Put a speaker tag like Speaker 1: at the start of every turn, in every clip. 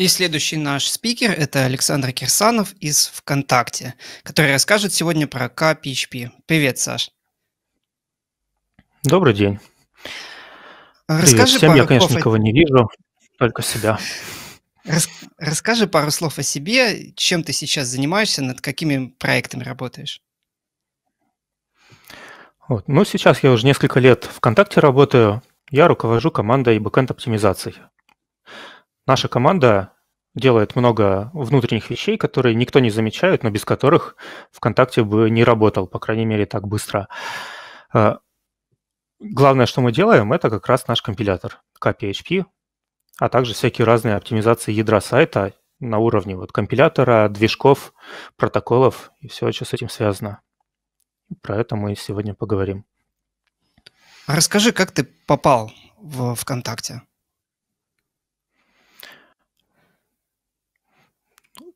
Speaker 1: И следующий наш спикер – это Александр Кирсанов из ВКонтакте, который расскажет сегодня про KPHP. Привет, Саш.
Speaker 2: Добрый день. Расскажи Привет всем, я, конечно, никого не вижу, только себя.
Speaker 1: Рас... Расскажи пару слов о себе, чем ты сейчас занимаешься, над какими проектами работаешь.
Speaker 2: Вот. Ну, сейчас я уже несколько лет ВКонтакте работаю. Я руковожу командой бэкэнд оптимизации. Наша команда делает много внутренних вещей, которые никто не замечает, но без которых ВКонтакте бы не работал, по крайней мере, так быстро. А, главное, что мы делаем, это как раз наш компилятор KPHP, а также всякие разные оптимизации ядра сайта на уровне вот компилятора, движков, протоколов и все, что с этим связано. Про это мы сегодня поговорим.
Speaker 1: А расскажи, как ты попал в ВКонтакте?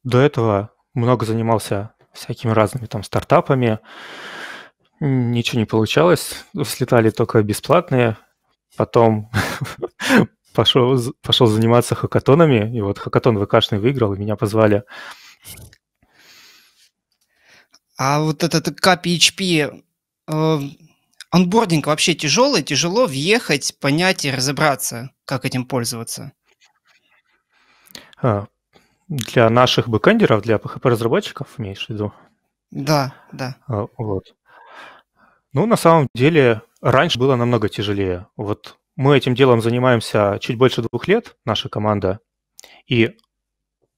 Speaker 2: до этого много занимался всякими разными там стартапами, ничего не получалось, слетали только бесплатные, потом пошел, пошел заниматься хакатонами, и вот хакатон ВКшный выиграл, и меня позвали.
Speaker 1: А вот этот KPHP, э, онбординг вообще тяжелый, тяжело въехать, понять и разобраться, как этим пользоваться?
Speaker 2: А, для наших бэкэндеров, для PHP-разработчиков, имеешь в виду?
Speaker 1: Да, да.
Speaker 2: А, вот. Ну, на самом деле, раньше было намного тяжелее. Вот мы этим делом занимаемся чуть больше двух лет, наша команда, и,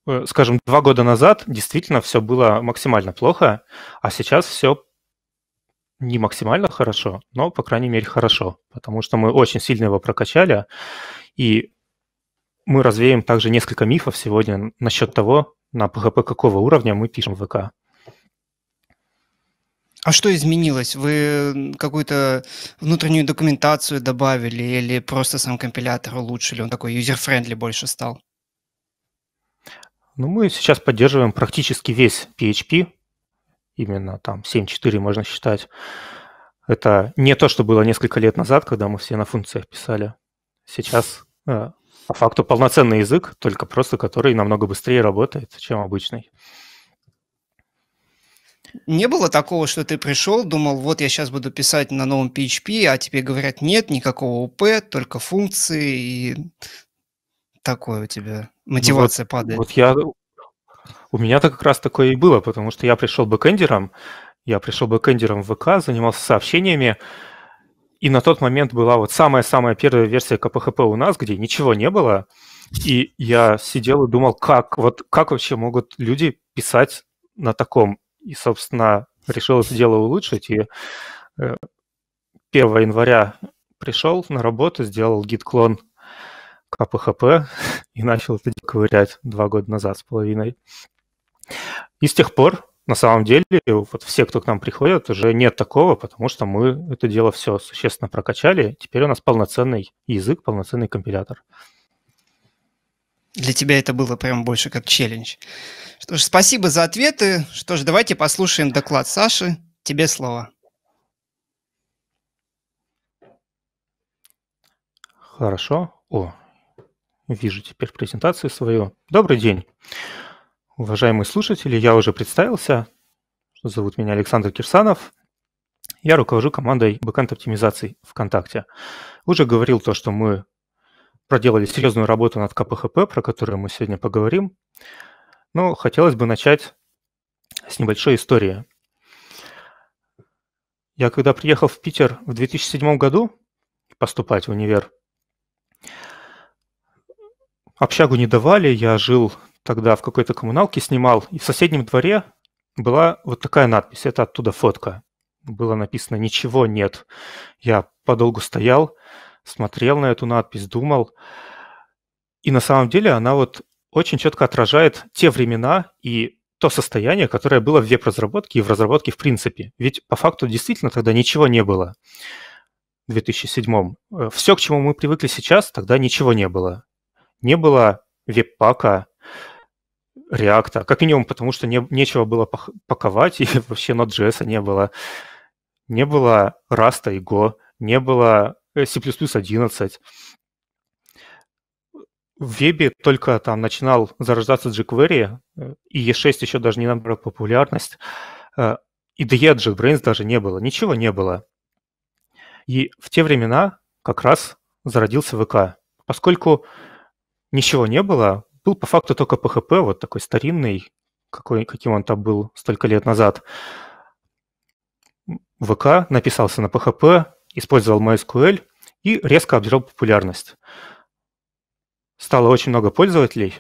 Speaker 2: э, скажем, два года назад действительно все было максимально плохо, а сейчас все не максимально хорошо, но, по крайней мере, хорошо, потому что мы очень сильно его прокачали, и мы развеем также несколько мифов сегодня насчет того, на PHP какого уровня мы пишем в ВК.
Speaker 1: А что изменилось? Вы какую-то внутреннюю документацию добавили или просто сам компилятор улучшили? Он такой юзер-френдли больше стал? Ну,
Speaker 2: мы сейчас поддерживаем практически весь PHP, именно там 7.4 можно считать. Это не то, что было несколько лет назад, когда мы все на функциях писали. Сейчас э, по факту полноценный язык, только просто который намного быстрее работает, чем обычный.
Speaker 1: Не было такого, что ты пришел, думал, вот я сейчас буду писать на новом PHP, а тебе говорят, нет, никакого ОП, только функции, и такое у тебя мотивация ну, вот, падает. Вот я...
Speaker 2: У меня-то как раз такое и было, потому что я пришел бэкэндером, я пришел бэкэндером в ВК, занимался сообщениями, и на тот момент была вот самая-самая первая версия КПХП у нас, где ничего не было. И я сидел и думал, как, вот как вообще могут люди писать на таком? И, собственно, решил это дело улучшить. И 1 э, января пришел на работу, сделал гид-клон КПХП и начал это ковырять два года назад с половиной. И с тех пор на самом деле, вот все, кто к нам приходят, уже нет такого, потому что мы это дело все существенно прокачали. Теперь у нас полноценный язык,
Speaker 1: полноценный компилятор. Для тебя это было прям больше как челлендж. Что ж, спасибо за ответы. Что ж, давайте послушаем доклад Саши. Тебе слово.
Speaker 2: Хорошо. О, вижу теперь презентацию свою. Добрый день. Уважаемые слушатели, я уже представился. Зовут меня Александр Кирсанов. Я руковожу командой бэкэнд оптимизаций ВКонтакте. Уже говорил то, что мы проделали серьезную работу над КПХП, про которую мы сегодня поговорим. Но хотелось бы начать с небольшой истории. Я когда приехал в Питер в 2007 году поступать в универ, общагу не давали, я жил тогда в какой-то коммуналке снимал, и в соседнем дворе была вот такая надпись, это оттуда фотка. Было написано «Ничего нет». Я подолгу стоял, смотрел на эту надпись, думал. И на самом деле она вот очень четко отражает те времена и то состояние, которое было в веб-разработке и в разработке в принципе. Ведь по факту действительно тогда ничего не было в 2007. Э, Все, к чему мы привыкли сейчас, тогда ничего не было. Не было веб-пака, React, а как минимум потому, что не, нечего было паковать, и вообще Node.js не было. Не было Rust и Go, не было э, C++11. В вебе только там начинал зарождаться jQuery, э, и E6 еще даже не набрал популярность, э, и DE от JetBrains даже не было, ничего не было. И в те времена как раз зародился ВК. Поскольку ничего не было, был по факту только PHP, вот такой старинный, какой, каким он там был столько лет назад. ВК написался на PHP, использовал MySQL и резко обрел популярность. Стало очень много пользователей,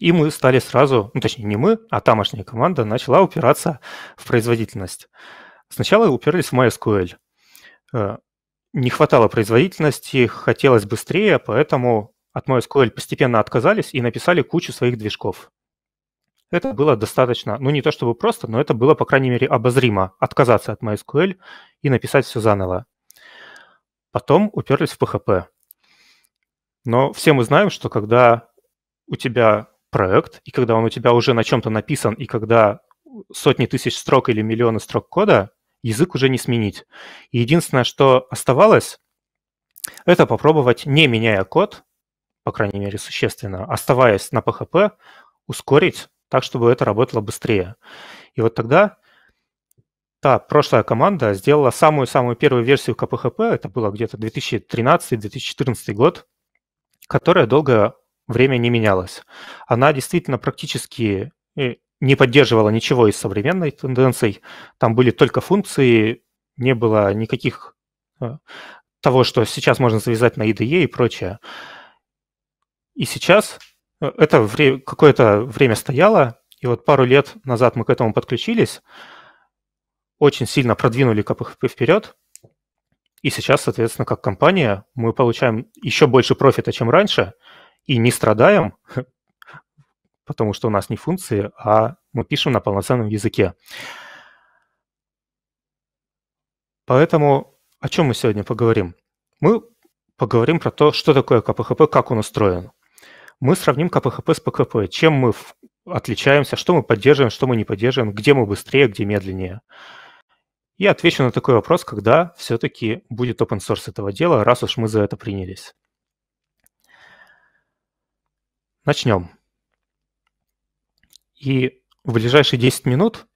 Speaker 2: и мы стали сразу, ну точнее не мы, а тамошняя команда начала упираться в производительность. Сначала упирались в MySQL. Э, не хватало производительности, хотелось быстрее, поэтому от MySQL постепенно отказались и написали кучу своих движков. Это было достаточно, ну не то чтобы просто, но это было, по крайней мере, обозримо отказаться от MySQL и написать все заново. Потом уперлись в PHP. Но все мы знаем, что когда у тебя проект, и когда он у тебя уже на чем-то написан, и когда сотни тысяч строк или миллионы строк кода, язык уже не сменить. И единственное, что оставалось, это попробовать, не меняя код, по крайней мере, существенно, оставаясь на PHP, ускорить так, чтобы это работало быстрее. И вот тогда та прошлая команда сделала самую-самую первую версию КПХП, это было где-то 2013-2014 год, которая долгое время не менялась. Она действительно практически э, не поддерживала ничего из современной тенденций. Там были только функции, не было никаких э, того, что сейчас можно завязать на IDE и прочее. И сейчас э, это вре- какое-то время стояло, и вот пару лет назад мы к этому подключились, очень сильно продвинули КПХП вперед, и сейчас, соответственно, как компания мы получаем еще больше профита, чем раньше, и не страдаем, потому что у нас не функции, а мы пишем на полноценном языке. Поэтому о чем мы сегодня поговорим? Мы поговорим про то, что такое КПХП, как он устроен мы сравним КПХП с ПКП. Чем мы отличаемся, что мы поддерживаем, что мы не поддерживаем, где мы быстрее, где медленнее. И отвечу на такой вопрос, когда все-таки будет open source этого дела, раз уж мы за это принялись. Начнем. И в ближайшие 10 минут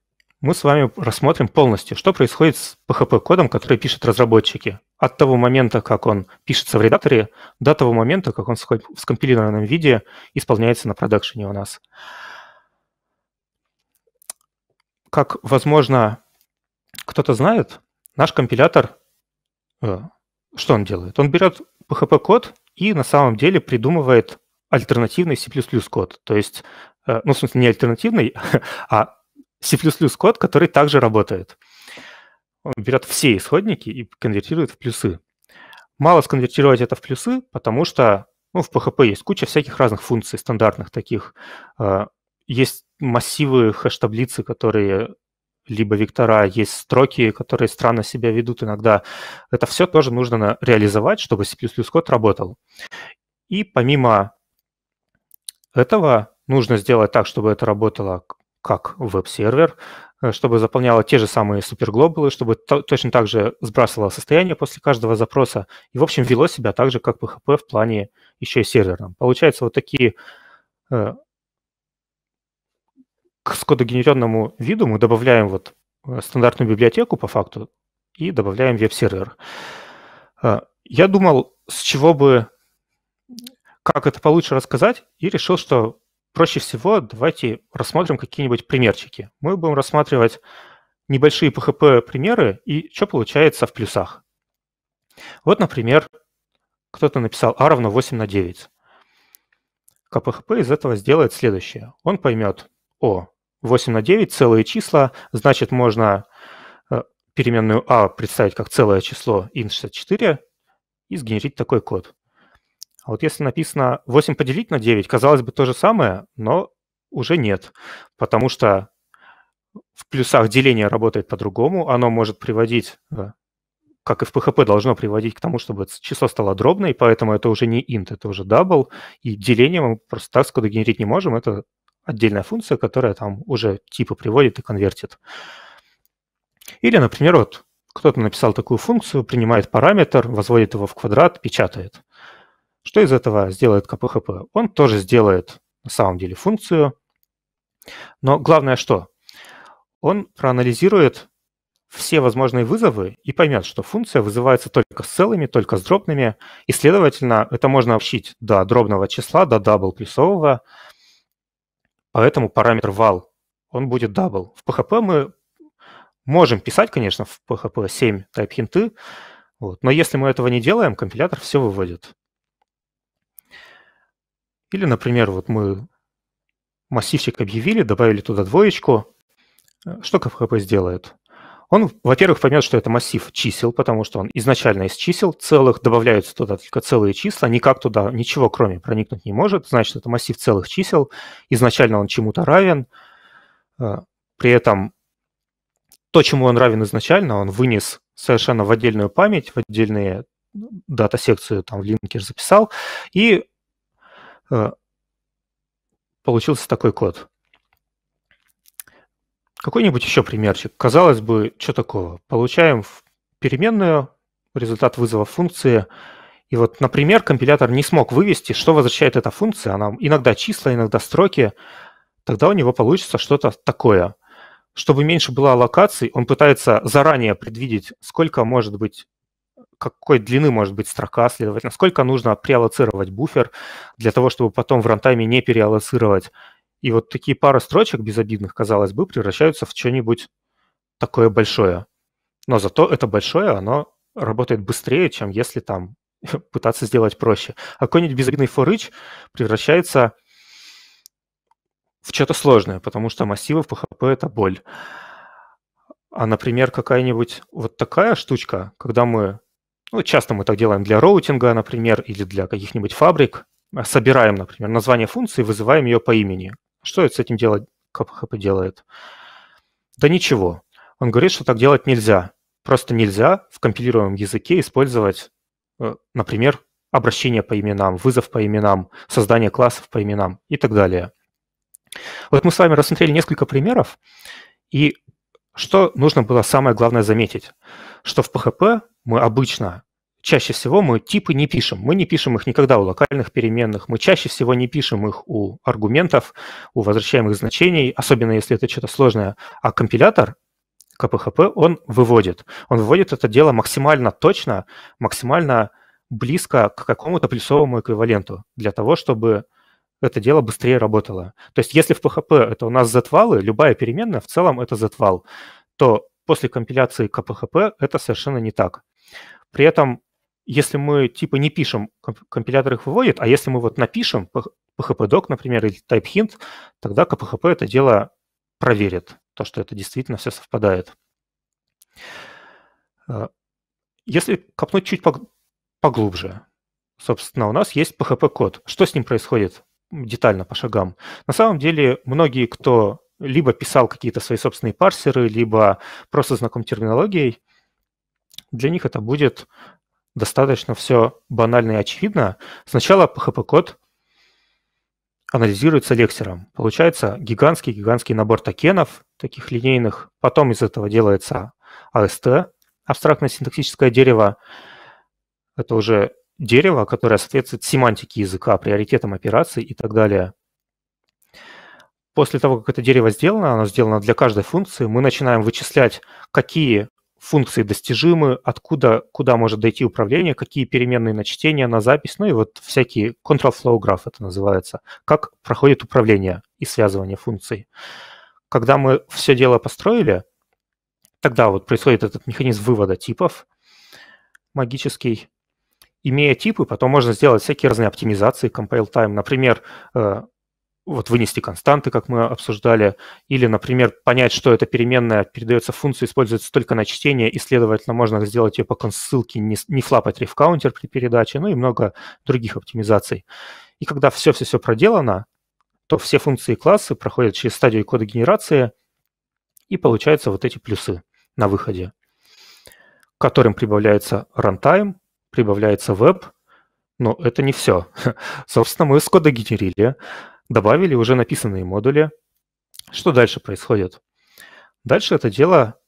Speaker 2: мы с вами рассмотрим полностью, что происходит с PHP-кодом, который пишут разработчики, от того момента, как он пишется в редакторе, до того момента, как он в скомпилированном виде исполняется на продакшене у нас. Как, возможно, кто-то знает, наш компилятор, э, что он делает? Он берет PHP-код и на самом деле придумывает альтернативный C++ код. То есть, э, ну, в смысле, не альтернативный, а C++ код, который также работает он берет все исходники и конвертирует в плюсы. Мало сконвертировать это в плюсы, потому что ну, в PHP есть куча всяких разных функций стандартных таких. А, есть массивы хэш-таблицы, которые либо вектора, есть строки, которые странно себя ведут иногда. Это все тоже нужно реализовать, чтобы C++ код работал. И помимо этого нужно сделать так, чтобы это работало как веб-сервер, Э, чтобы заполняла те же самые суперглобулы, чтобы то, точно так же сбрасывала состояние после каждого запроса и, в общем, вело себя так же, как PHP в плане еще и сервера. Получается, вот такие э, к скодогенеренному виду мы добавляем вот э, стандартную библиотеку по факту и добавляем веб-сервер. я думал, с чего бы, как это получше рассказать, и решил, что проще всего давайте рассмотрим какие-нибудь примерчики. Мы будем рассматривать небольшие PHP-примеры и что получается в плюсах. Вот, например, кто-то написал А равно 8 на 9. КПХП из этого сделает следующее. Он поймет, о, 8 на 9 целые числа, значит, можно э, переменную А представить как целое число int64 и сгенерить такой код. А вот если написано 8 поделить на 9, казалось бы, то же самое, но уже нет, потому что в плюсах деление работает по-другому, оно может приводить, э, как и в PHP, должно приводить к тому, чтобы число стало дробное, поэтому это уже не int, это уже double, и деление мы просто так скоро генерить не можем, это отдельная функция, которая там уже типы приводит и конвертит. Или, например, вот кто-то написал такую функцию, принимает параметр, возводит его в квадрат, печатает. Что из этого сделает КПХП? Он тоже сделает на самом деле функцию, но главное что? Он проанализирует все возможные вызовы и поймет, что функция вызывается только с целыми, только с дробными, и, следовательно, это можно общить до дробного числа, до дабл плюсового, поэтому параметр val, он будет дабл. В PHP мы можем писать, конечно, в PHP 7 type-хинты, вот, но если мы этого не делаем, компилятор все выводит. Или, например, вот мы массивчик объявили, добавили туда двоечку. Э, что КФП сделает? Он, во-первых, поймет, что это массив чисел, потому что он изначально из чисел целых, добавляются туда только целые числа, никак туда ничего кроме проникнуть не может, значит, это массив целых чисел, изначально он чему-то равен, э, при этом то, чему он равен изначально, он вынес совершенно в отдельную память, в отдельные дата-секцию там в линкер записал, и Э, получился такой код. Какой-нибудь еще примерчик. Казалось бы, что такого? Получаем переменную результат вызова функции. И вот, например, компилятор не смог вывести, что возвращает эта функция. Она иногда числа, иногда строки. Тогда у него получится что-то такое. Чтобы меньше было локаций, он пытается заранее предвидеть, сколько может быть какой длины может быть строка, следовательно, сколько нужно преаллоцировать буфер для того, чтобы потом в рантайме не переаллоцировать. И вот такие пары строчек безобидных, казалось бы, превращаются в что-нибудь такое большое. Но зато это большое, оно работает быстрее, чем если там пытаться сделать проще. А какой-нибудь безобидный форыч превращается в что-то сложное, потому что массивы в PHP — это боль. А, например, какая-нибудь вот такая штучка, когда мы ну, часто мы так делаем для роутинга, например, или для каких-нибудь фабрик. Собираем, например, название функции, вызываем ее по имени. Что это с этим делать, КПХП делает? Да ничего. Он говорит, что так делать нельзя. Просто нельзя в компилируемом языке использовать, э, например, обращение по именам, вызов по именам, создание классов по именам и так далее. Вот мы с вами рассмотрели несколько примеров, и что нужно было самое главное заметить, что в PHP мы обычно чаще всего мы типы не пишем. Мы не пишем их никогда у локальных переменных. Мы чаще всего не пишем их у аргументов, у возвращаемых значений, особенно если это что-то сложное. А компилятор КПХП, он выводит. Он выводит это дело максимально точно, максимально близко к какому-то плюсовому эквиваленту для того, чтобы это дело быстрее работало. То есть если в PHP это у нас затвалы, любая переменная в целом это затвал, то после компиляции КПХП это совершенно не так. При этом если мы типа не пишем, компилятор их выводит, а если мы вот напишем PHP-док, например, или TypeHint, тогда КПХП это дело проверит, то, что это действительно все совпадает. А, если копнуть чуть поглубже, собственно, у нас есть PHP-код. Что с ним происходит детально по шагам? На самом деле, многие, кто либо писал какие-то свои собственные парсеры, либо просто знаком терминологией, для них это будет достаточно все банально и очевидно. Сначала PHP-код анализируется лексером. Получается гигантский-гигантский набор токенов, таких линейных. Потом из этого делается AST, абстрактно-синтаксическое дерево. Это уже дерево, которое соответствует семантике языка, приоритетам операций и так далее. После того, как это дерево сделано, оно сделано для каждой функции, мы начинаем вычислять, какие функции достижимы, откуда, куда может дойти управление, какие переменные на чтение, на запись, ну и вот всякие control flow graph это называется, как проходит управление и связывание функций. Когда мы все дело построили, тогда вот происходит этот механизм вывода типов магический. Имея типы, потом можно сделать всякие разные оптимизации compile time. Например, э, вот вынести константы, как мы обсуждали, или, например, понять, что эта переменная передается функции, используется только на чтение, и, следовательно, можно сделать ее по конссылке, не, не флапать рефкаунтер при передаче, ну и много других оптимизаций. И когда все-все-все проделано, то все функции и классы проходят через стадию кода генерации, и получаются вот эти плюсы на выходе, к которым прибавляется runtime, прибавляется веб, но это не все. Собственно, мы с кода генерили, добавили уже написанные модули. Что дальше происходит? Дальше это дело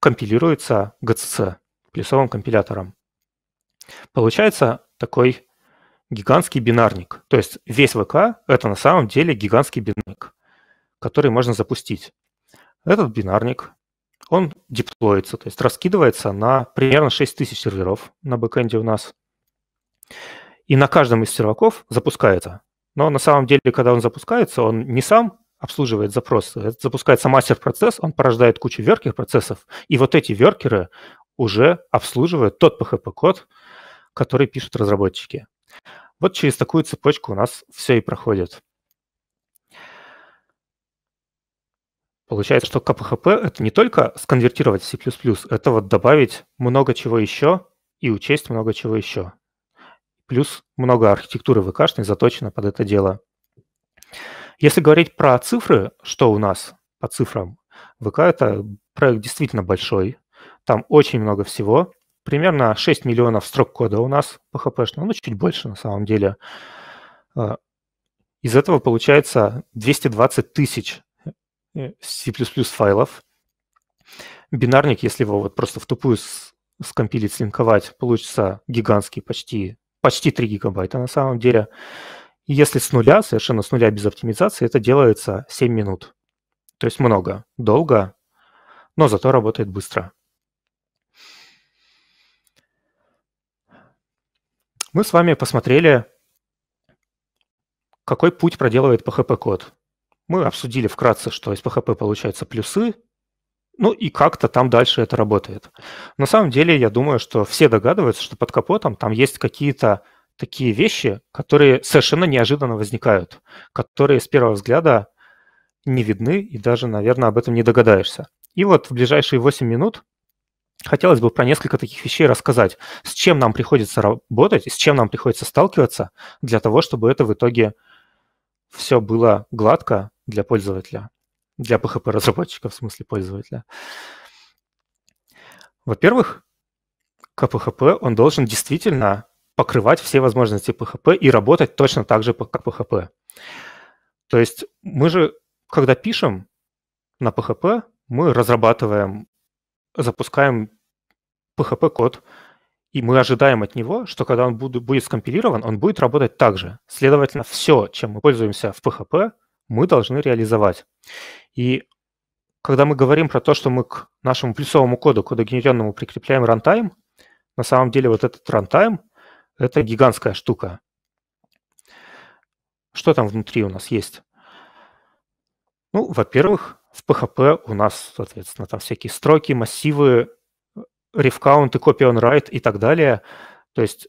Speaker 2: компилируется GCC, плюсовым компилятором. Получается такой гигантский бинарник. То есть весь ВК — это на самом деле гигантский бинарник, который можно запустить. Этот бинарник, он деплоится, то есть раскидывается на примерно 6000 серверов на бэкэнде у нас. И на каждом из серваков запускается но на самом деле, когда он запускается, он не сам обслуживает запрос, запускается мастер-процесс, он порождает кучу веркер-процессов, и вот эти веркеры уже обслуживают тот PHP-код, который пишут разработчики. Вот через такую цепочку у нас все и проходит. Получается, что КПХП — это не только сконвертировать C++, это вот добавить много чего еще и учесть много чего еще плюс много архитектуры ВКшной заточено под это дело. Если говорить про цифры, что у нас по цифрам, ВК – это проект действительно большой, там очень много всего, примерно 6 миллионов строк кода у нас по PHP, ну, чуть больше на самом деле. А, из этого получается 220 тысяч э, C++ файлов. Бинарник, если его вот просто в тупую скомпилить, слинковать, получится гигантский, почти почти 3 гигабайта на самом деле. если с нуля, совершенно с нуля без оптимизации, это делается 7 минут. То есть много, долго, но зато работает быстро. Мы с вами посмотрели, какой путь проделывает PHP-код. Мы обсудили вкратце, что из PHP получаются плюсы, ну и как-то там дальше это работает. На самом деле, я думаю, что все догадываются, что под капотом там есть какие-то такие вещи, которые совершенно неожиданно возникают, которые с первого взгляда не видны и даже, наверное, об этом не догадаешься. И вот в ближайшие 8 минут хотелось бы про несколько таких вещей рассказать, с чем нам приходится работать с чем нам приходится сталкиваться для того, чтобы это в итоге все было гладко для пользователя. Для php разработчиков в смысле пользователя. Во-первых, КПХП, он должен действительно покрывать все возможности PHP и работать точно так же, как PHP. То есть мы же, когда пишем на PHP, мы разрабатываем, запускаем PHP-код, и мы ожидаем от него, что когда он буду, будет скомпилирован, он будет работать так же. Следовательно, все, чем мы пользуемся в PHP, мы должны реализовать. И когда мы говорим про то, что мы к нашему плюсовому коду, кодогенеренному, прикрепляем рантайм, на самом деле вот этот рантайм – это гигантская штука. Что там внутри у нас есть? Ну, во-первых, в PHP у нас, соответственно, там всякие строки, массивы, рефкаунты, copy on write и так далее. То есть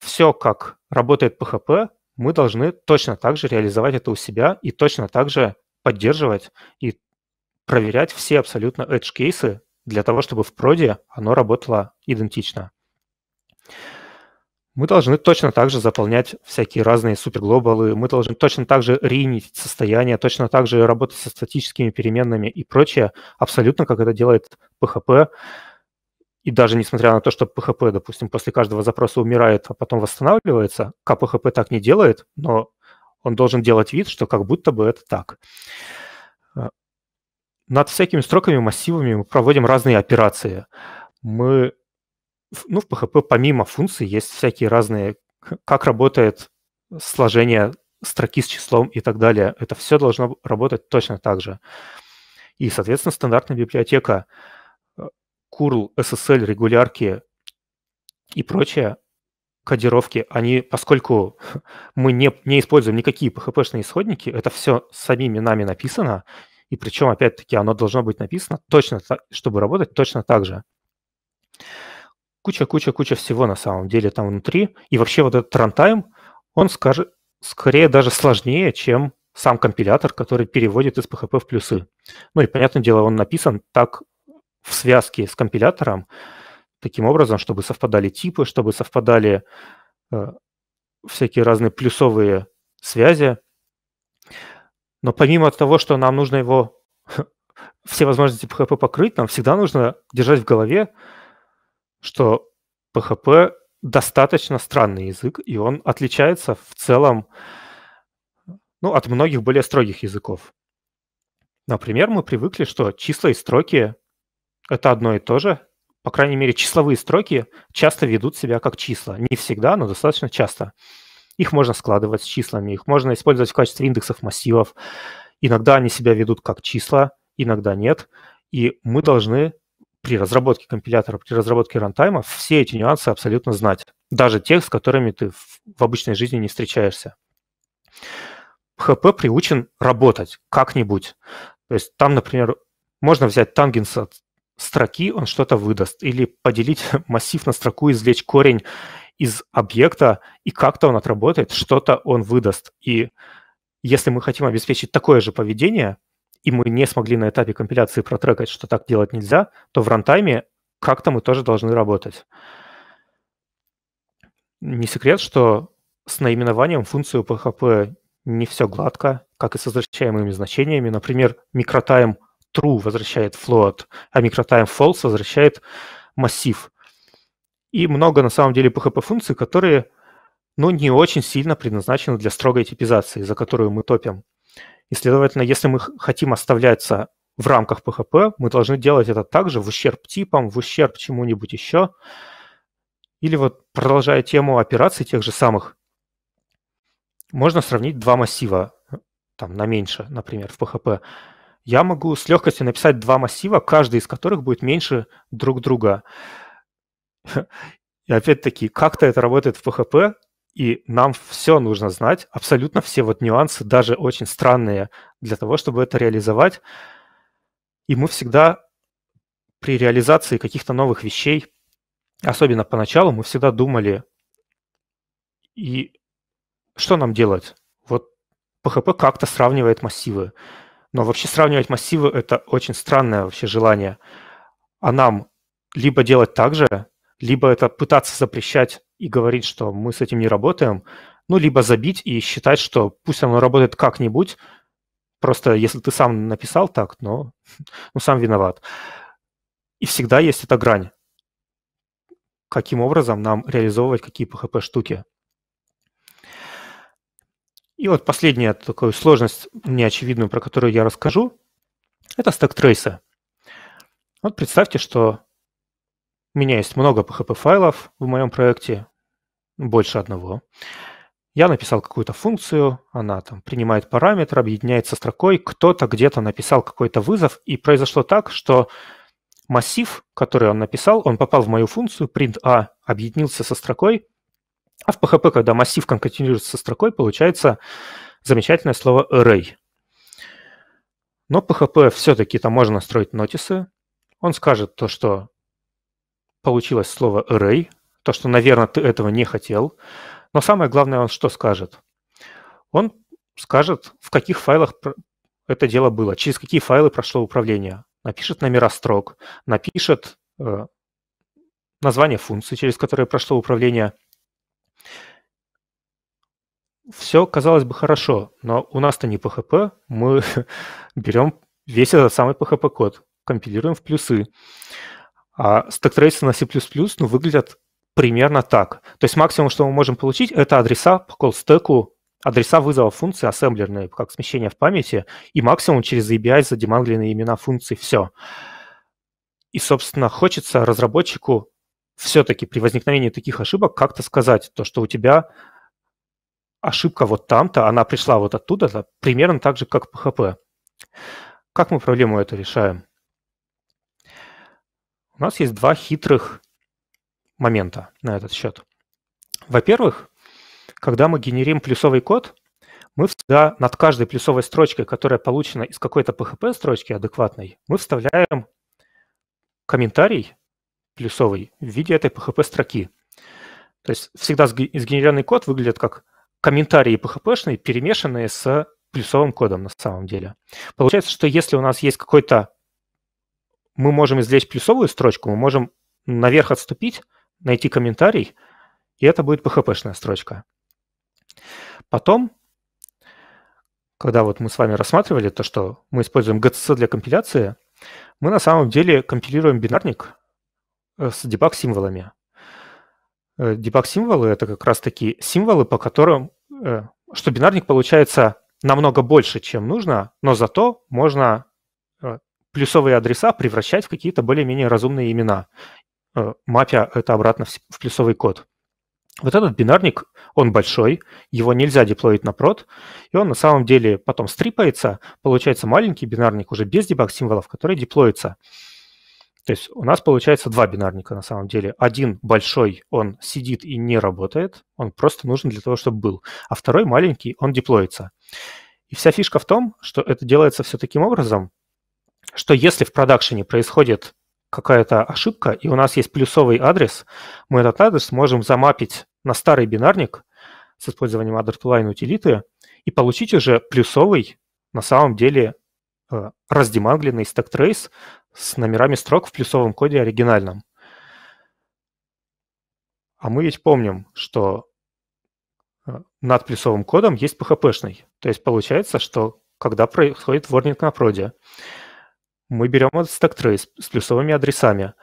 Speaker 2: все, как работает PHP, мы должны точно так же реализовать это у себя и точно так же поддерживать и проверять все абсолютно edge кейсы для того, чтобы в проде оно работало идентично. Мы должны точно так же заполнять всякие разные суперглобалы, мы должны точно так же ринить состояние, точно так же работать со статическими переменными и прочее, абсолютно как это делает PHP. И даже несмотря на то, что PHP, допустим, после каждого запроса умирает, а потом восстанавливается, KPHP так не делает, но он должен делать вид, что как будто бы это так. Э, над всякими строками, массивами мы проводим разные операции. Мы, ну, в PHP помимо функций есть всякие разные, как работает сложение строки с числом и так далее. Это все должно работать точно так же. И, соответственно, стандартная библиотека curl, э, SSL, регулярки и прочее кодировки, они, поскольку мы не, не используем никакие PHP-шные исходники, это все самими нами написано, и причем, опять-таки, оно должно быть написано точно так, чтобы работать точно так же. Куча-куча-куча всего на самом деле там внутри, и вообще вот этот рантайм, он скажет, скорее даже сложнее, чем сам компилятор, который переводит из PHP в плюсы. Ну и, понятное дело, он написан так в связке с компилятором, таким образом, чтобы совпадали типы, чтобы совпадали э, всякие разные плюсовые связи. Но помимо того, что нам нужно его все возможности PHP покрыть, нам всегда нужно держать в голове, что PHP достаточно странный язык, и он отличается в целом ну, от многих более строгих языков. Например, мы привыкли, что числа и строки — это одно и то же, по крайней мере, числовые строки часто ведут себя как числа. Не всегда, но достаточно часто. Их можно складывать с числами, их можно использовать в качестве индексов массивов. Иногда они себя ведут как числа, иногда нет. И мы должны при разработке компилятора, при разработке рантайма все эти нюансы абсолютно знать. Даже тех, с которыми ты в обычной жизни не встречаешься. ХП приучен работать как-нибудь. То есть там, например, можно взять тангенс от строки он что-то выдаст, или поделить массив на строку, извлечь корень из объекта, и как-то он отработает, что-то он выдаст. И если мы хотим обеспечить такое же поведение, и мы не смогли на этапе компиляции протрекать, что так делать нельзя, то в рантайме как-то мы тоже должны работать. Не секрет, что с наименованием функцию PHP не все гладко, как и с возвращаемыми значениями. Например, микротайм true возвращает float, а microtime false возвращает массив. И много на самом деле PHP функций, которые ну, не очень сильно предназначены для строгой типизации, за которую мы топим. И, следовательно, если мы хотим оставляться в рамках PHP, мы должны делать это также в ущерб типам, в ущерб чему-нибудь еще. Или вот продолжая тему операций тех же самых, можно сравнить два массива, э, там, на меньше, например, в PHP я могу с легкостью написать два массива, каждый из которых будет меньше друг друга. И опять-таки, как-то это работает в PHP, и нам все нужно знать, абсолютно все вот нюансы, даже очень странные, для того, чтобы это реализовать. И мы всегда при реализации каких-то новых вещей, особенно поначалу, мы всегда думали, и что нам делать? Вот PHP как-то сравнивает массивы. Но вообще сравнивать массивы – это очень странное вообще желание. А нам либо делать так же, либо это пытаться запрещать и говорить, что мы с этим не работаем, ну, либо забить и считать, что пусть оно работает как-нибудь, просто если ты сам написал так, но ну, сам виноват. И всегда есть эта грань, каким образом нам реализовывать какие PHP-штуки. И вот последняя такая сложность неочевидную, про которую я расскажу, это стек трейса. Вот представьте, что у меня есть много PHP файлов в моем проекте, больше одного. Я написал какую-то функцию, она там принимает параметр, объединяется со строкой, кто-то где-то написал какой-то вызов, и произошло так, что массив, который он написал, он попал в мою функцию print a, объединился со строкой, а в PHP, когда массив конкатенируется со строкой, получается замечательное слово array. Но PHP все-таки там можно строить нотисы. Он скажет то, что получилось слово array, то, что, наверное, ты этого не хотел. Но самое главное, он что скажет? Он скажет, в каких файлах это дело было, через какие файлы прошло управление. Напишет номера строк, напишет э, название функции, через которые прошло управление – все, казалось бы, хорошо, но у нас-то не PHP, мы берем весь этот самый PHP-код, компилируем в плюсы. А стэктрейсы на C++ ну, выглядят примерно так. То есть максимум, что мы можем получить, это адреса по колл-стеку, адреса вызова функции ассемблерные, как смещение в памяти, и максимум через API задемагленные имена функций, все. И, собственно, хочется разработчику все-таки при возникновении таких ошибок как-то сказать то, что у тебя ошибка вот там-то, она пришла вот оттуда примерно так же, как PHP. Как мы проблему эту решаем? У нас есть два хитрых момента на этот счет. Во-первых, когда мы генерим плюсовый код, мы всегда над каждой плюсовой строчкой, которая получена из какой-то PHP-строчки адекватной, мы вставляем комментарий плюсовый в виде этой PHP-строки. То есть всегда сгенерированный код выглядит как комментарии PHP-шные, перемешанные с плюсовым кодом на самом деле. Получается, что если у нас есть какой-то... Мы можем извлечь плюсовую строчку, мы можем наверх отступить, найти комментарий, и это будет PHP-шная строчка. Потом, когда вот мы с вами рассматривали то, что мы используем GCC для компиляции, мы на самом деле компилируем бинарник э, с дебаг-символами. Э, Дебаг-символы – это как раз такие символы, по которым, э, что бинарник получается намного больше, чем нужно, но зато можно э, плюсовые адреса превращать в какие-то более-менее разумные имена. Мапя – это обратно в плюсовый код. Вот этот бинарник, он большой, его нельзя деплоить на прод, и он на самом деле потом стрипается, получается маленький бинарник уже без дебаг-символов, который деплоится. То есть у нас получается два бинарника на самом деле. Один большой, он сидит и не работает, он просто нужен для того, чтобы был. А второй маленький, он деплоится. И вся фишка в том, что это делается все таким образом, что если в продакшене происходит какая-то ошибка, и у нас есть плюсовый адрес, мы этот адрес можем замапить на старый бинарник с использованием AdderToLine утилиты и получить уже плюсовый, на самом деле, э, раздемагленный стек трейс с номерами строк в плюсовом коде оригинальном. А мы ведь помним, что э, над плюсовым кодом есть PHP-шный. То есть получается, что когда происходит ворнинг на проде, мы берем этот стек трейс с плюсовыми адресами.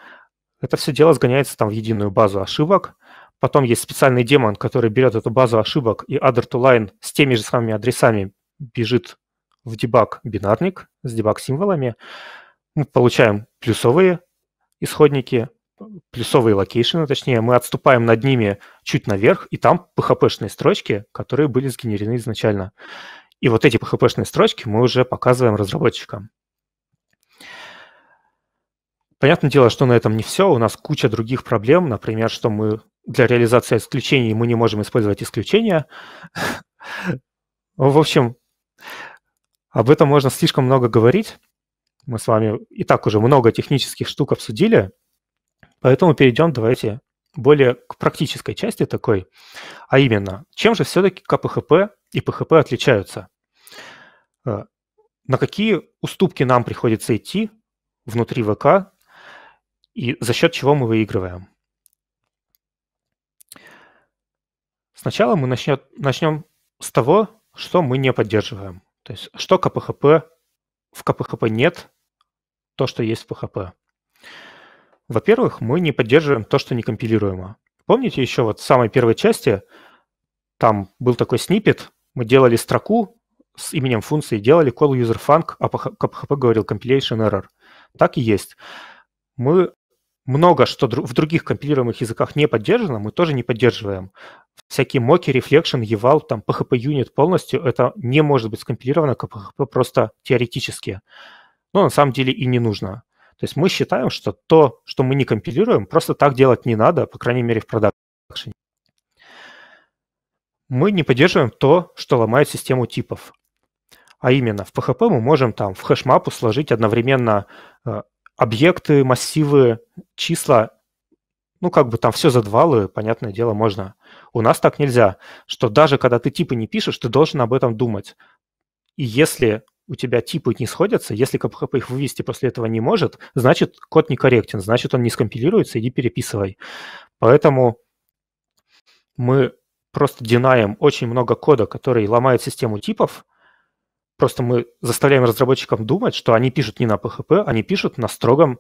Speaker 2: Это все дело сгоняется там в единую базу ошибок. Потом есть специальный демон, который берет эту базу ошибок и other to line с теми же самыми адресами бежит в дебаг бинарник с дебаг символами мы ну, получаем плюсовые исходники, плюсовые локейшены, точнее, мы отступаем над ними чуть наверх, и там PHP-шные строчки, которые были сгенерены изначально. И вот эти PHP-шные строчки мы уже показываем разработчикам. Понятное дело, что на этом не все. У нас куча других проблем. Например, что мы для реализации исключений мы не можем использовать исключения. В общем, об этом можно слишком много говорить. Мы с вами и так уже много технических штук обсудили, поэтому перейдем давайте более к практической части такой, а именно, чем же все-таки КПХП и ПХП отличаются? Э, на какие уступки нам приходится идти внутри ВК и за счет чего мы выигрываем? Сначала мы начнем, начнем с того, что мы не поддерживаем. То есть что КПХП, в КПХП нет то, что есть в PHP. Во-первых, мы не поддерживаем то, что не компилируемо. Помните еще вот в самой первой части, там был такой снипет, мы делали строку с именем функции, делали call user func, а PHP говорил compilation error. Так и есть. Мы много что в других компилируемых языках не поддержано, мы тоже не поддерживаем. Всякие моки, рефлекшн, eval, там PHP unit полностью, это не может быть скомпилировано к PHP просто теоретически но на самом деле и не нужно. То есть мы считаем, что то, что мы не компилируем, просто так делать не надо, по крайней мере в продакшене. Мы не поддерживаем то, что ломает систему типов. А именно, в PHP мы можем там в хэшмапу сложить одновременно э, объекты, массивы, числа ну, как бы там все задвалы, понятное дело, можно. У нас так нельзя, что даже когда ты типы не пишешь, ты должен об этом думать. И если у тебя типы не сходятся, если КПХП их вывести после этого не может, значит код некорректен, значит он не скомпилируется, иди переписывай. Поэтому мы просто динаем очень много кода, который ломает систему типов, просто мы заставляем разработчиков думать, что они пишут не на PHP, они пишут на строгом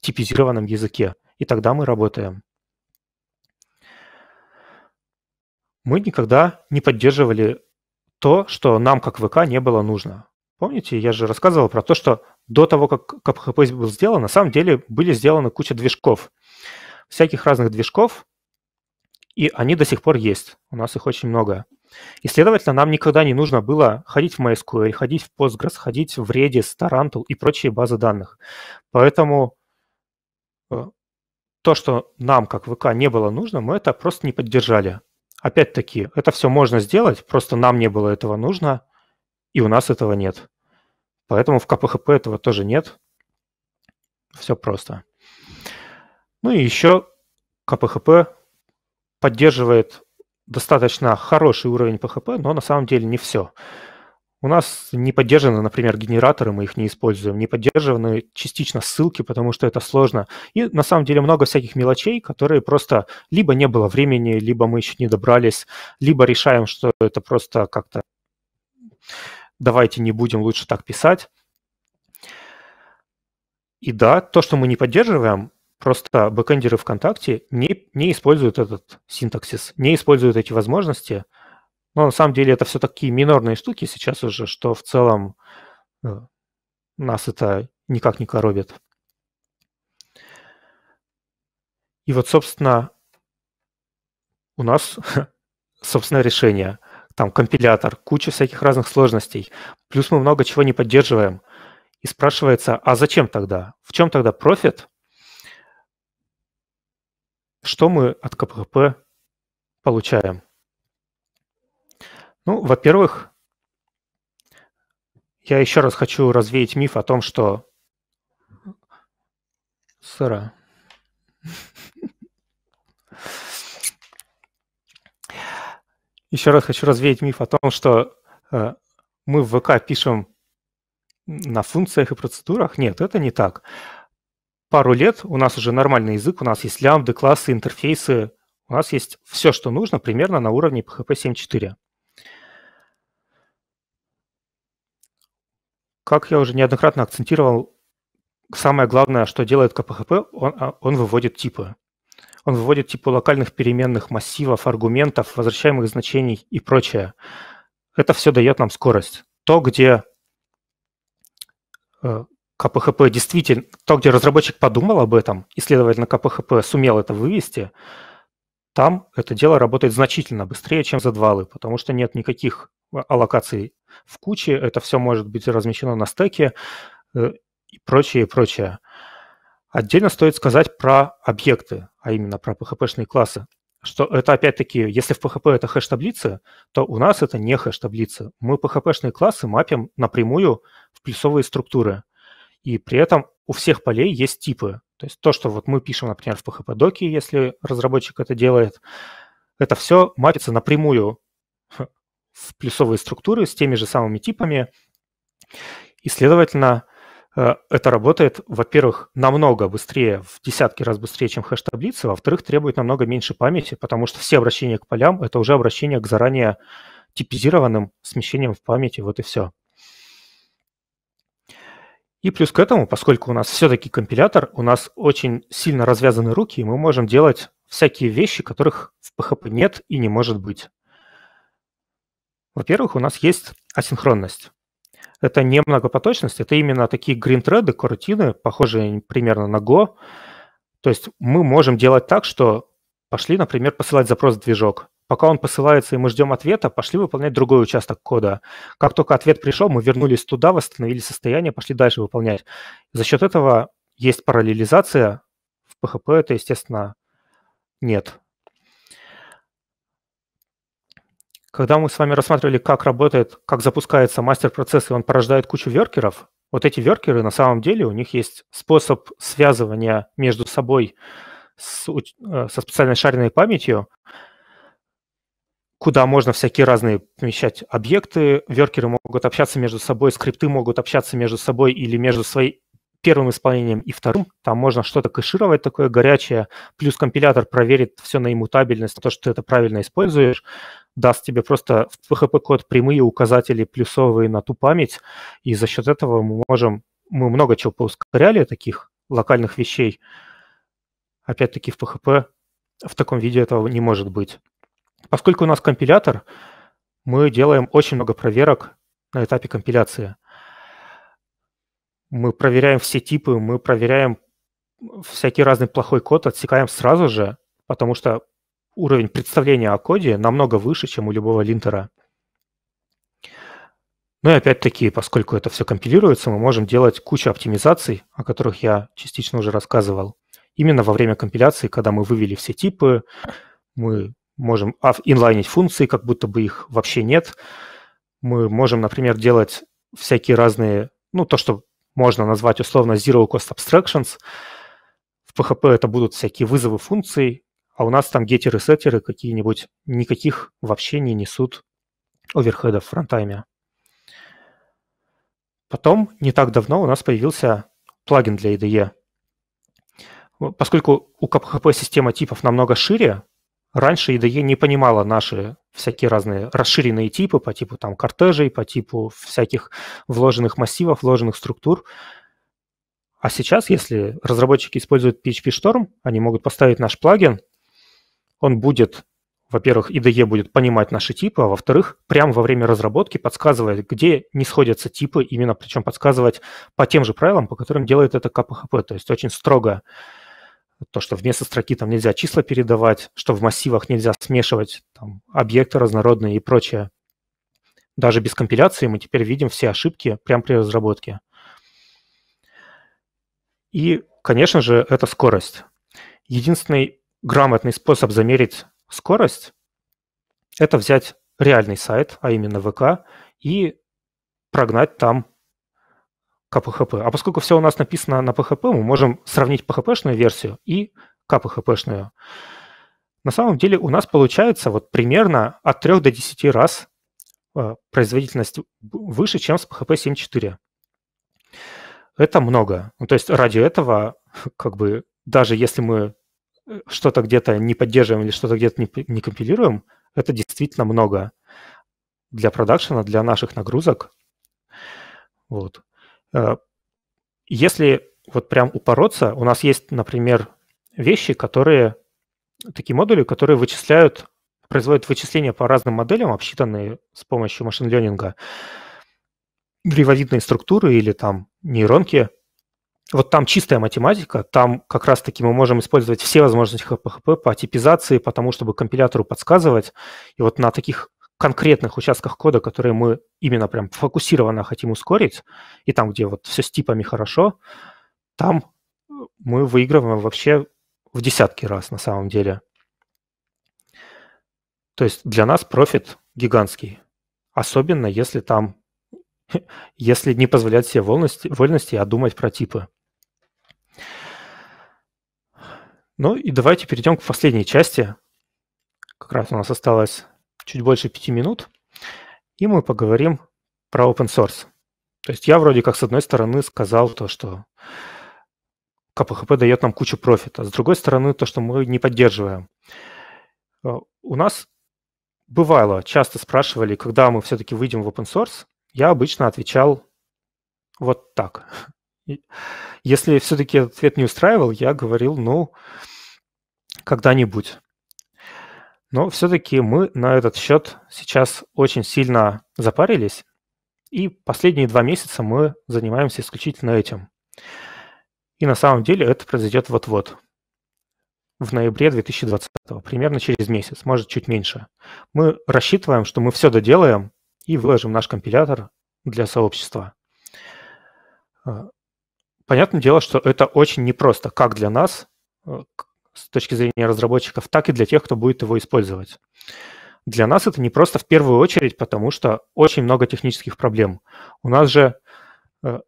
Speaker 2: типизированном языке, и тогда мы работаем. Мы никогда не поддерживали то, что нам как ВК не было нужно. Помните, я же рассказывал про то, что до того, как CapHP был сделан, на самом деле были сделаны куча движков. Всяких разных движков, и они до сих пор есть. У нас их очень много. И, следовательно, нам никогда не нужно было ходить в MySQL, ходить в Postgres, ходить в Redis, Tarantul и прочие базы данных. Поэтому э, то, что нам, как ВК, не было нужно, мы это просто не поддержали. Опять-таки, это все можно сделать, просто нам не было этого нужно, и у нас этого нет. Поэтому в КПХП этого тоже нет. Все просто. Ну и еще КПХП поддерживает достаточно хороший уровень ПХП, но на самом деле не все. У нас не поддержаны, например, генераторы, мы их не используем, не поддержаны частично ссылки, потому что это сложно. И на самом деле много всяких мелочей, которые просто либо не было времени, либо мы еще не добрались, либо решаем, что это просто как-то давайте не будем лучше так писать. И да, то, что мы не поддерживаем, просто бэкэндеры ВКонтакте не, не используют этот синтаксис, не используют эти возможности. Но на самом деле это все такие минорные штуки сейчас уже, что в целом э, нас это никак не коробит. И вот, собственно, у нас, собственно, решение – там компилятор, куча всяких разных сложностей. Плюс мы много чего не поддерживаем. И спрашивается, а зачем тогда? В чем тогда профит? Что мы от КПП получаем? Ну, во-первых, я еще раз хочу развеять миф о том, что... Сыра. еще раз хочу развеять миф о том, что э, мы в ВК пишем на функциях и процедурах. Нет, это не так. Пару лет у нас уже нормальный язык, у нас есть лямбды, классы, интерфейсы, у нас есть все, что нужно, примерно на уровне PHP 7.4. Как я уже неоднократно акцентировал, самое главное, что делает КПХП, он, а, он выводит типы. Он выводит типа локальных переменных, массивов, аргументов, возвращаемых значений и прочее. Это все дает нам скорость. То, где э, КПХП действительно, то, где разработчик подумал об этом, и, следовательно, КПХП сумел это вывести, там это дело работает значительно быстрее, чем за двалы, потому что нет никаких э, аллокаций в куче, это все может быть размещено на стеке э, и прочее, и прочее. Отдельно стоит сказать про объекты, а именно про PHP-шные классы, что это опять-таки, если в PHP это хэш-таблицы, то у нас это не хэш-таблицы. Мы PHP-шные классы мапим напрямую в плюсовые структуры. И при этом у всех полей есть типы. То есть то, что вот мы пишем, например, в PHP-доке, если разработчик это делает, это все мапится напрямую в плюсовые структуры с теми же самыми типами. И, следовательно, Э, это работает, во-первых, намного быстрее, в десятки раз быстрее, чем хэш таблицы во-вторых, требует намного меньше памяти, потому что все обращения к полям – это уже обращение к заранее типизированным смещениям в памяти, вот и все. И плюс к этому, поскольку у нас все-таки компилятор, у нас очень сильно развязаны руки, и мы можем делать всякие вещи, которых в PHP нет и не может быть. Во-первых, у нас есть асинхронность. Это не многопоточность, это именно такие green гринтреды, карутины, похожие примерно на Go. То есть мы можем делать так, что пошли, например, посылать запрос в движок. Пока он посылается и мы ждем ответа, пошли выполнять другой участок кода. Как только ответ пришел, мы вернулись туда, восстановили состояние, пошли дальше выполнять. За счет этого есть параллелизация. В PHP это, естественно, нет. Когда мы с вами рассматривали, как работает, как запускается мастер-процесс, и он порождает кучу веркеров, вот эти веркеры, на самом деле, у них есть способ связывания между собой с, э, со специальной шаренной памятью, куда можно всякие разные помещать объекты. Веркеры могут общаться между собой, скрипты могут общаться между собой или между своей первым исполнением и вторым. Там можно что-то кэшировать такое горячее, плюс компилятор проверит все на иммутабельность, то, что ты это правильно используешь, даст тебе просто в PHP-код прямые указатели плюсовые на ту память, и за счет этого мы можем... Мы много чего поускоряли таких локальных вещей. Опять-таки в PHP в таком виде этого не может быть. Поскольку у нас компилятор, мы делаем очень много проверок на этапе компиляции мы проверяем все типы, мы проверяем всякий разный плохой код, отсекаем сразу же, потому что уровень представления о коде намного выше, чем у любого линтера. Ну и опять-таки, поскольку это все компилируется, мы можем делать кучу оптимизаций, о которых я частично уже рассказывал. Именно во время компиляции, когда мы вывели все типы, мы можем инлайнить функции, как будто бы их вообще нет. Мы можем, например, делать всякие разные, ну, то, что можно назвать условно Zero Cost Abstractions. В PHP это будут всякие вызовы функций, а у нас там гетеры, сеттеры какие-нибудь никаких вообще не несут оверхедов в фронтайме. Потом, не так давно у нас появился плагин для IDE. Ну, поскольку у PHP система типов намного шире, раньше IDE не понимала наши всякие разные расширенные типы по типу там кортежей, по типу всяких вложенных массивов, вложенных структур. А сейчас, если разработчики используют PHP Storm, они могут поставить наш плагин, он будет, во-первых, IDE будет понимать наши типы, а во-вторых, прямо во время разработки подсказывает, где не сходятся типы, именно причем подсказывать по тем же правилам, по которым делает это КПХП, то есть очень строго то, что вместо строки там нельзя числа передавать, что в массивах нельзя смешивать там, объекты разнородные и прочее. Даже без компиляции мы теперь видим все ошибки прямо при разработке. И, конечно же, это скорость. Единственный грамотный способ замерить скорость – это взять реальный сайт, а именно ВК, и прогнать там KPHP. А поскольку все у нас написано на PHP, мы можем сравнить PHP-шную версию и KPHP-шную. На самом деле у нас получается вот примерно от 3 до 10 раз э, производительность выше, чем с PHP 7.4. Это много. Ну, то есть ради этого, как бы, даже если мы э, что-то где-то не поддерживаем или что-то где-то не, не компилируем, это действительно много для продакшена, для наших нагрузок. Вот. Э, если вот прям упороться, у нас есть, например, вещи, которые, такие модули, которые вычисляют, производят вычисления по разным моделям, обсчитанные с помощью машин-ленинга, древовидные структуры или там нейронки. Вот там чистая математика, там как раз-таки мы можем использовать все возможности ХПХП по типизации, потому чтобы компилятору подсказывать. И вот на таких конкретных участках кода, которые мы именно прям фокусированно хотим ускорить, и там, где вот все с типами хорошо, там э, мы выигрываем вообще в десятки раз на самом деле. То есть для нас профит гигантский. Особенно если там, если не позволять себе вольности, вольности, а думать про типы. Ну и давайте перейдем к последней части. Как раз у нас осталось чуть больше пяти минут, и мы поговорим про open source. То есть я вроде как с одной стороны сказал то, что КПХП дает нам кучу профита, а с другой стороны то, что мы не поддерживаем. Э, у нас бывало, часто спрашивали, когда мы все-таки выйдем в open source, я обычно отвечал вот так. Если все-таки ответ не устраивал, я говорил, ну, когда-нибудь. Но все-таки мы на этот счет сейчас очень сильно запарились, и последние два месяца мы занимаемся исключительно этим. И на самом деле это произойдет вот-вот, в ноябре 2020, примерно через месяц, может чуть меньше. Мы рассчитываем, что мы все доделаем и выложим наш компилятор для сообщества. Э, понятное дело, что это очень непросто как для нас, э, с точки зрения разработчиков, так и для тех, кто будет его использовать. Для нас это не просто в первую очередь, потому что очень много технических проблем. У нас же э,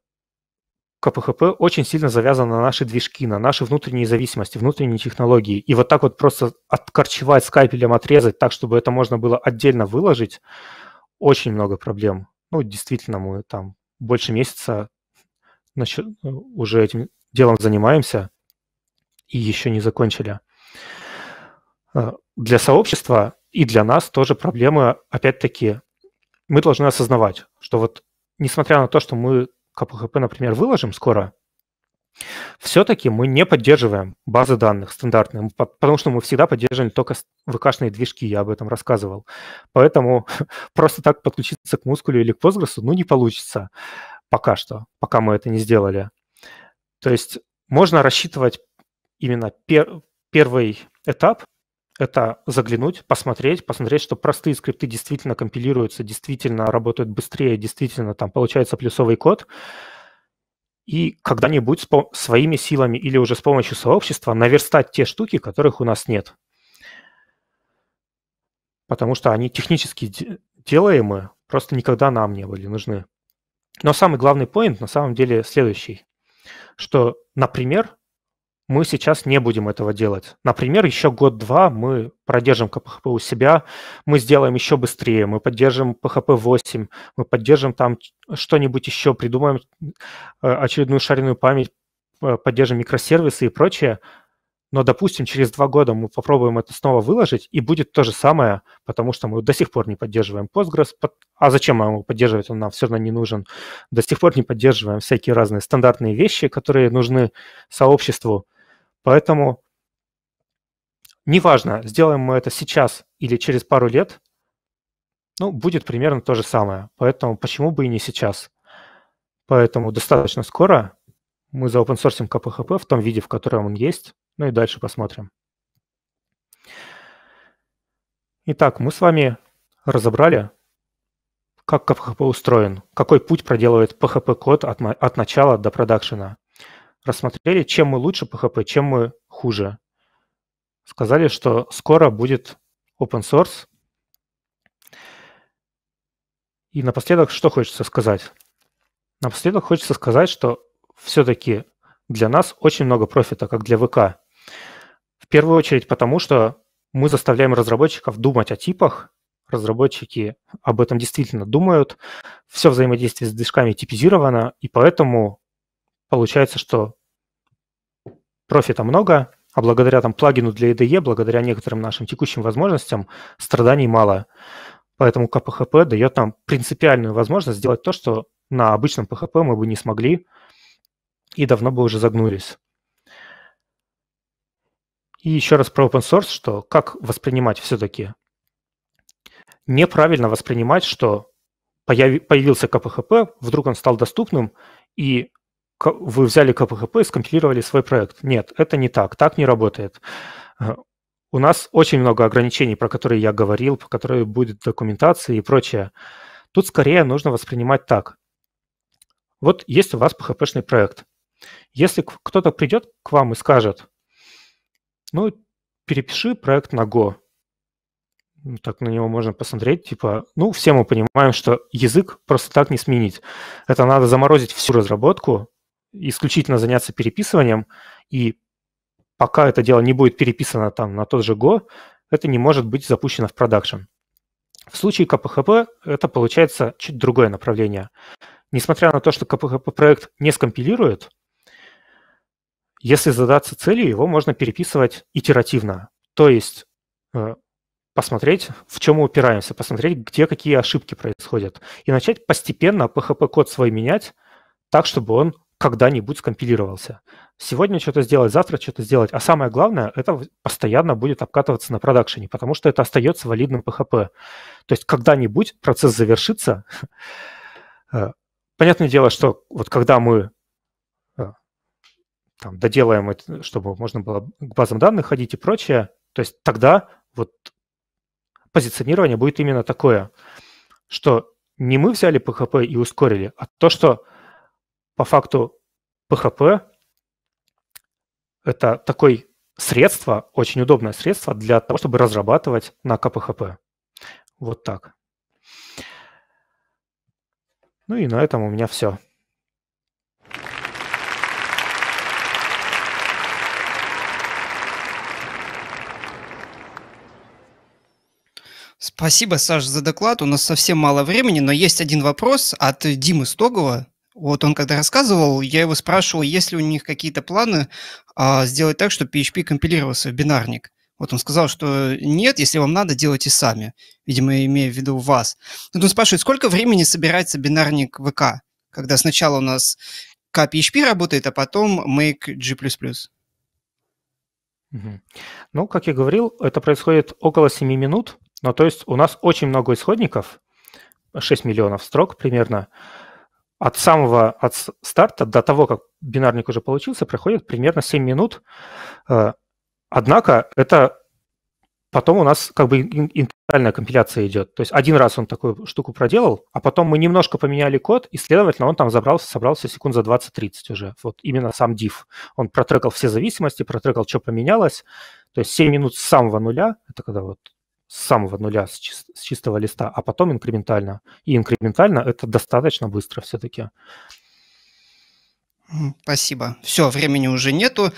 Speaker 2: КПХП очень сильно завязан на наши движки, на наши внутренние зависимости, внутренние технологии. И вот так вот просто откорчевать скайпелем, отрезать так, чтобы это можно было отдельно выложить, очень много проблем. Ну, действительно, мы там больше месяца э, уже этим делом занимаемся, и еще не закончили. Э, для сообщества и для нас тоже проблемы, опять-таки, мы должны осознавать, что вот несмотря на то, что мы КПХП, например, выложим скоро, все-таки мы не поддерживаем базы данных стандартные, потому что мы всегда поддерживаем только ВК-шные движки, я об этом рассказывал. Поэтому просто так подключиться к мускулю или к Postgres, ну, не получится пока что, пока мы это не сделали. То есть можно рассчитывать именно пер первый этап – это заглянуть, посмотреть, посмотреть, что простые скрипты действительно компилируются, действительно работают быстрее, действительно там получается плюсовый код. И когда-нибудь своими силами или уже с помощью сообщества наверстать те штуки, которых у нас нет. Потому что они технически де делаемы, просто никогда нам не были нужны. Но самый главный поинт на самом деле следующий, что, например, мы сейчас не будем этого делать. Например, еще год-два мы продержим КПХП у себя, мы сделаем еще быстрее, мы поддержим PHP-8, мы поддержим там что-нибудь еще, придумаем э, очередную шариную память, э, поддержим микросервисы и прочее – но, допустим, через два года мы попробуем это снова выложить, и будет то же самое, потому что мы до сих пор не поддерживаем Postgres. А зачем мы его поддерживать? Он нам все равно не нужен. До сих пор не поддерживаем всякие разные стандартные вещи, которые нужны сообществу. Поэтому неважно, сделаем мы это сейчас или через пару лет, ну, будет примерно то же самое. Поэтому почему бы и не сейчас? Поэтому достаточно скоро мы заопенсорсим КПХП в том виде, в котором он есть, ну и дальше посмотрим. Итак, мы с вами разобрали, как КПХП устроен, какой путь проделывает PHP-код от, от начала до продакшена. Рассмотрели, чем мы лучше PHP, чем мы хуже. Сказали, что скоро будет open source. И напоследок что хочется сказать? Напоследок хочется сказать, что все-таки для нас очень много профита, как для ВК первую очередь потому, что мы заставляем разработчиков думать о типах, разработчики об этом действительно думают, все взаимодействие с движками типизировано, и поэтому получается, что профита много, а благодаря там плагину для IDE, благодаря некоторым нашим текущим возможностям, страданий мало. Поэтому КПХП дает нам принципиальную возможность сделать то, что на обычном ПХП мы бы не смогли и давно бы уже загнулись. И еще раз про open source, что как воспринимать все-таки? Неправильно воспринимать, что появился КПХП, вдруг он стал доступным, и вы взяли КПХП и скомпилировали свой проект. Нет, это не так, так не работает. Э, у нас очень много ограничений, про которые я говорил, по которые будет документация и прочее. Тут скорее нужно воспринимать так. Вот есть у вас PHP-шный проект. Если кто-то придет к вам и скажет, ну, перепиши проект на Go. Ну, так на него можно посмотреть, типа, ну, все мы понимаем, что язык просто так не сменить. Это надо заморозить всю разработку, исключительно заняться переписыванием, и пока это дело не будет переписано там на тот же Go, это не может быть запущено в продакшн. В случае КПХП это получается чуть другое направление. Несмотря на то, что КПХП проект не скомпилирует, если задаться целью, его можно переписывать итеративно. То есть э, посмотреть, в чем мы упираемся, посмотреть, где какие ошибки происходят, и начать постепенно PHP-код свой менять так, чтобы он когда-нибудь скомпилировался. Сегодня что-то сделать, завтра что-то сделать. А самое главное, это постоянно будет обкатываться на продакшене, потому что это остается валидным PHP. То есть когда-нибудь процесс завершится. Э, понятное дело, что вот когда мы там, доделаем это, чтобы можно было к базам данных ходить и прочее, то есть тогда вот позиционирование будет именно такое, что не мы взяли PHP и ускорили, а то, что по факту PHP – это такое средство, очень удобное средство для того, чтобы разрабатывать на КПХП. Вот так. Ну и на этом у меня все.
Speaker 1: Спасибо, Саш, за доклад. У нас совсем мало времени, но есть один вопрос от Димы Стогова. Вот он когда рассказывал, я его спрашивал, есть ли у них какие-то планы а, сделать так, чтобы PHP компилировался в бинарник. Вот он сказал, что нет, если вам надо, делайте сами. Видимо, имея в виду вас. Но он спрашивает, сколько времени собирается бинарник ВК, когда сначала у нас K PHP работает, а потом Make G++. Ну, как я
Speaker 2: говорил, это происходит около 7 минут – ну, то есть у нас очень много исходников, 6 миллионов строк примерно. От самого от старта до того, как бинарник уже получился, проходит примерно 7 минут. Э, однако это потом у нас как бы интегральная компиляция идет. То есть один раз он такую штуку проделал, а потом мы немножко поменяли код, и, следовательно, он там забрался, собрался секунд за 20-30 уже. Вот именно сам div. Он протрекал все зависимости, протрекал, что поменялось. То есть 7 минут с самого нуля, это когда вот с самого нуля, с, чис с чистого листа, а потом инкрементально. И инкрементально это достаточно быстро все-таки. Спасибо. Все, времени уже нету.